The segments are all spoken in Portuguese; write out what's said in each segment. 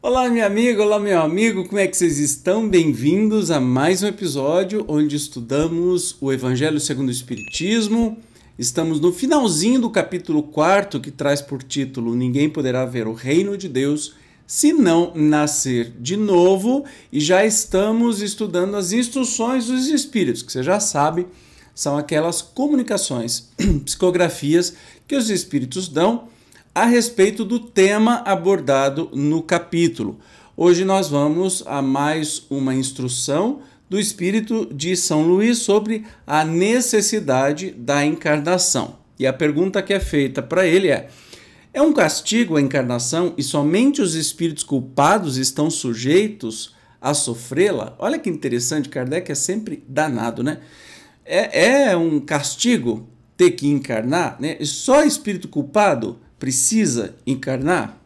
Olá, minha amiga, olá, meu amigo, como é que vocês estão? Bem-vindos a mais um episódio onde estudamos o Evangelho segundo o Espiritismo. Estamos no finalzinho do capítulo 4, que traz por título Ninguém poderá ver o reino de Deus se não nascer de novo, e já estamos estudando as instruções dos espíritos, que você já sabe, são aquelas comunicações, psicografias que os espíritos dão a respeito do tema abordado no capítulo. Hoje nós vamos a mais uma instrução do espírito de São Luís sobre a necessidade da encarnação. E a pergunta que é feita para ele é: é um castigo a encarnação e somente os espíritos culpados estão sujeitos a sofrê-la? Olha que interessante, Kardec é sempre danado, né? É, é um castigo ter que encarnar, né? Só espírito culpado precisa encarnar?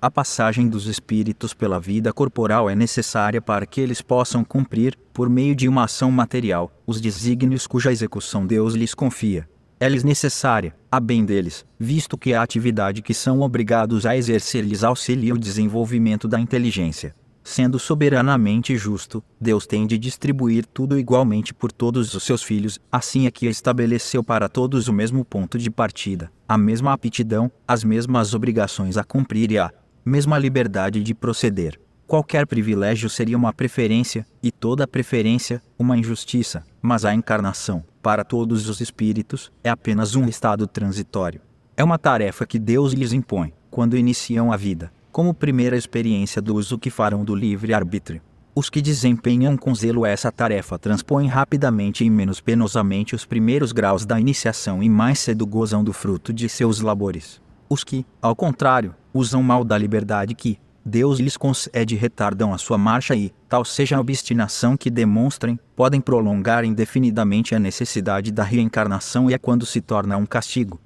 A passagem dos espíritos pela vida corporal é necessária para que eles possam cumprir, por meio de uma ação material, os desígnios cuja execução Deus lhes confia. É-lhes necessária, a bem deles, visto que a atividade que são obrigados a exercer lhes auxilia o desenvolvimento da inteligência. Sendo soberanamente justo, Deus tem de distribuir tudo igualmente por todos os seus filhos, assim é que estabeleceu para todos o mesmo ponto de partida, a mesma aptidão, as mesmas obrigações a cumprir e a, mesmo a liberdade de proceder. Qualquer privilégio seria uma preferência, e toda preferência, uma injustiça, mas a encarnação, para todos os espíritos, é apenas um estado transitório. É uma tarefa que Deus lhes impõe, quando iniciam a vida, como primeira experiência do uso que farão do livre-arbítrio. Os que desempenham com zelo essa tarefa transpõem rapidamente e menos penosamente os primeiros graus da iniciação e mais cedo gozam do fruto de seus labores. Os que, ao contrário, usam mal da liberdade que Deus lhes concede retardam a sua marcha e, tal seja a obstinação que demonstrem, podem prolongar indefinidamente a necessidade da reencarnação e é quando se torna um castigo.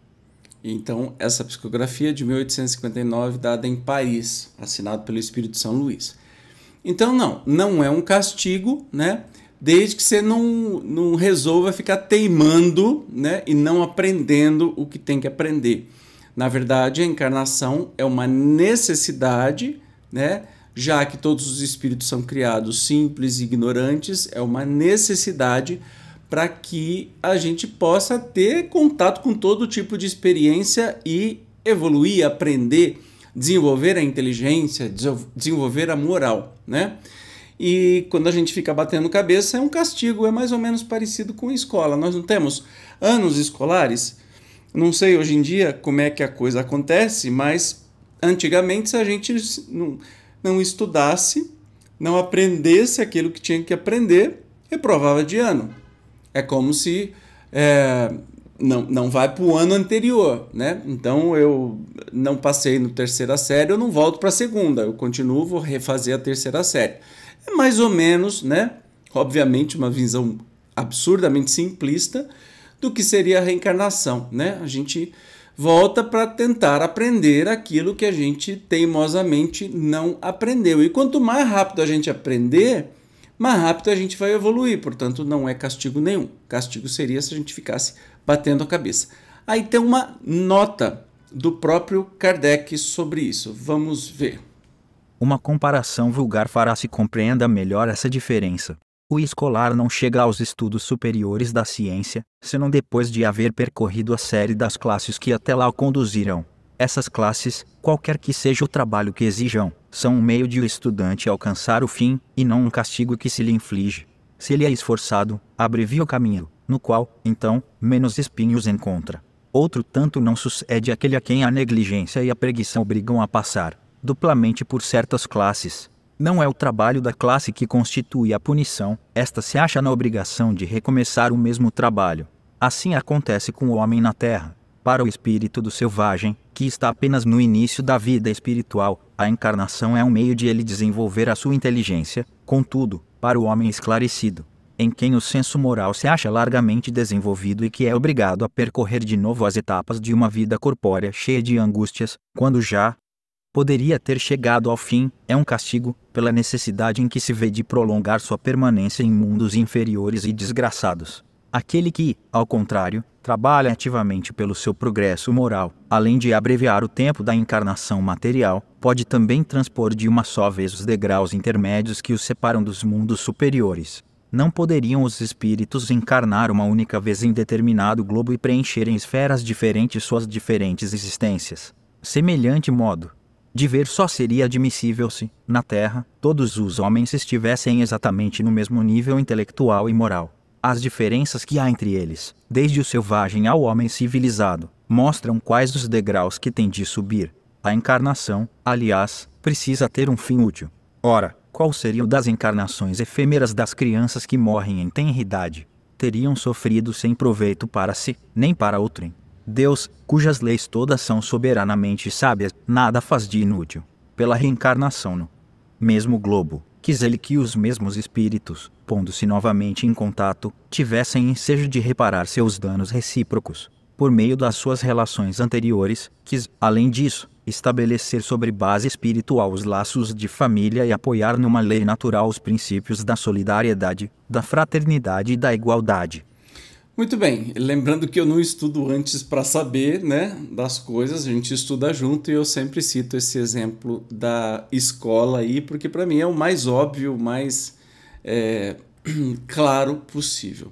Então, essa psicografia de 1859, dada em Paris, assinada pelo Espírito São Luís. Então, não, não é um castigo, né? Desde que você não, não resolva ficar teimando né? e não aprendendo o que tem que aprender. Na verdade, a encarnação é uma necessidade, né? Já que todos os espíritos são criados simples e ignorantes, é uma necessidade para que a gente possa ter contato com todo tipo de experiência e evoluir, aprender, desenvolver a inteligência, desenvolver a moral, né? E quando a gente fica batendo cabeça, é um castigo, é mais ou menos parecido com escola. Nós não temos anos escolares não sei hoje em dia como é que a coisa acontece, mas antigamente se a gente não, não estudasse, não aprendesse aquilo que tinha que aprender, reprovava de ano. É como se é, não, não vai para o ano anterior, né? Então eu não passei no terceira série, eu não volto para a segunda, eu continuo, vou refazer a terceira série. É mais ou menos, né? Obviamente, uma visão absurdamente simplista, do que seria a reencarnação, né? A gente volta para tentar aprender aquilo que a gente teimosamente não aprendeu. E quanto mais rápido a gente aprender, mais rápido a gente vai evoluir. Portanto, não é castigo nenhum. Castigo seria se a gente ficasse batendo a cabeça. Aí tem uma nota do próprio Kardec sobre isso. Vamos ver. Uma comparação vulgar fará se compreenda melhor essa diferença. O escolar não chega aos estudos superiores da ciência, senão depois de haver percorrido a série das classes que até lá o conduziram. Essas classes, qualquer que seja o trabalho que exijam, são um meio de o estudante alcançar o fim, e não um castigo que se lhe inflige. Se ele é esforçado, abrevia o caminho, no qual, então, menos espinhos encontra. Outro tanto não sucede é aquele a quem a negligência e a preguiça obrigam a passar, duplamente por certas classes, não é o trabalho da classe que constitui a punição, esta se acha na obrigação de recomeçar o mesmo trabalho. Assim acontece com o homem na terra. Para o espírito do selvagem, que está apenas no início da vida espiritual, a encarnação é um meio de ele desenvolver a sua inteligência, contudo, para o homem esclarecido, em quem o senso moral se acha largamente desenvolvido e que é obrigado a percorrer de novo as etapas de uma vida corpórea cheia de angústias, quando já, poderia ter chegado ao fim, é um castigo, pela necessidade em que se vê de prolongar sua permanência em mundos inferiores e desgraçados. Aquele que, ao contrário, trabalha ativamente pelo seu progresso moral, além de abreviar o tempo da encarnação material, pode também transpor de uma só vez os degraus intermédios que os separam dos mundos superiores não poderiam os espíritos encarnar uma única vez em determinado globo e preencher em esferas diferentes suas diferentes existências. Semelhante modo, de ver só seria admissível se, na Terra, todos os homens estivessem exatamente no mesmo nível intelectual e moral. As diferenças que há entre eles, desde o selvagem ao homem civilizado, mostram quais os degraus que tem de subir. A encarnação, aliás, precisa ter um fim útil. Ora, qual seria o das encarnações efêmeras das crianças que morrem em tenridade? Teriam sofrido sem proveito para si, nem para outrem. Deus, cujas leis todas são soberanamente sábias, nada faz de inútil. Pela reencarnação no mesmo globo, quis ele que os mesmos espíritos, pondo-se novamente em contato, tivessem ensejo de reparar seus danos recíprocos, por meio das suas relações anteriores, quis, além disso, estabelecer sobre base espiritual os laços de família e apoiar numa lei natural os princípios da solidariedade, da fraternidade e da igualdade. Muito bem, lembrando que eu não estudo antes para saber né, das coisas, a gente estuda junto e eu sempre cito esse exemplo da escola aí, porque para mim é o mais óbvio, o mais é, claro possível.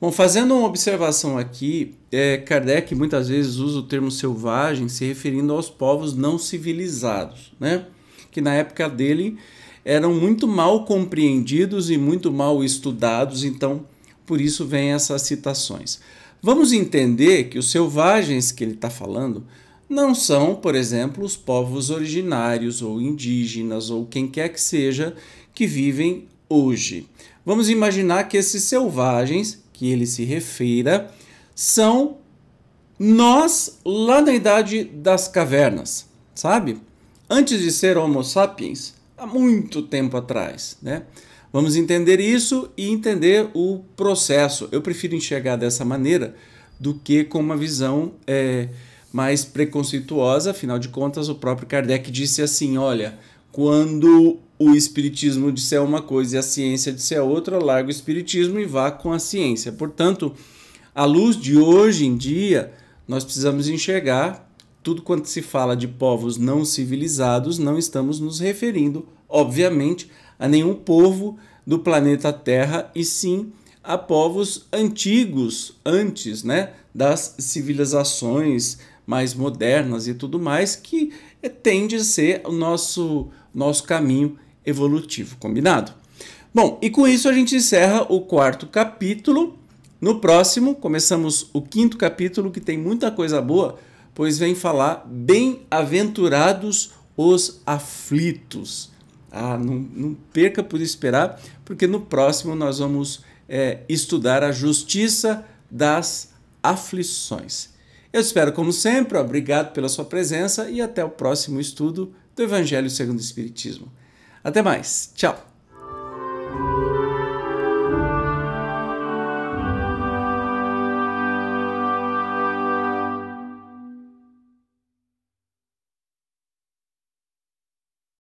Bom, fazendo uma observação aqui, é, Kardec muitas vezes usa o termo selvagem se referindo aos povos não civilizados, né? que na época dele eram muito mal compreendidos e muito mal estudados, então por isso vem essas citações. Vamos entender que os selvagens que ele está falando não são, por exemplo, os povos originários ou indígenas ou quem quer que seja que vivem hoje. Vamos imaginar que esses selvagens que ele se refira são nós lá na idade das cavernas, sabe? Antes de ser Homo sapiens, há muito tempo atrás, né? Vamos entender isso e entender o processo. Eu prefiro enxergar dessa maneira do que com uma visão é, mais preconceituosa. Afinal de contas, o próprio Kardec disse assim: olha, quando o espiritismo disser uma coisa e a ciência disser outra, larga o espiritismo e vá com a ciência. Portanto, à luz de hoje em dia, nós precisamos enxergar tudo quanto se fala de povos não civilizados, não estamos nos referindo, obviamente, a nenhum povo do planeta Terra, e sim a povos antigos, antes né, das civilizações mais modernas e tudo mais, que tende a ser o nosso, nosso caminho evolutivo, combinado? Bom, e com isso a gente encerra o quarto capítulo. No próximo, começamos o quinto capítulo, que tem muita coisa boa, pois vem falar bem-aventurados os aflitos. Ah, não, não perca por esperar, porque no próximo nós vamos é, estudar a justiça das aflições. Eu espero, como sempre, obrigado pela sua presença e até o próximo estudo do Evangelho segundo o Espiritismo. Até mais, tchau!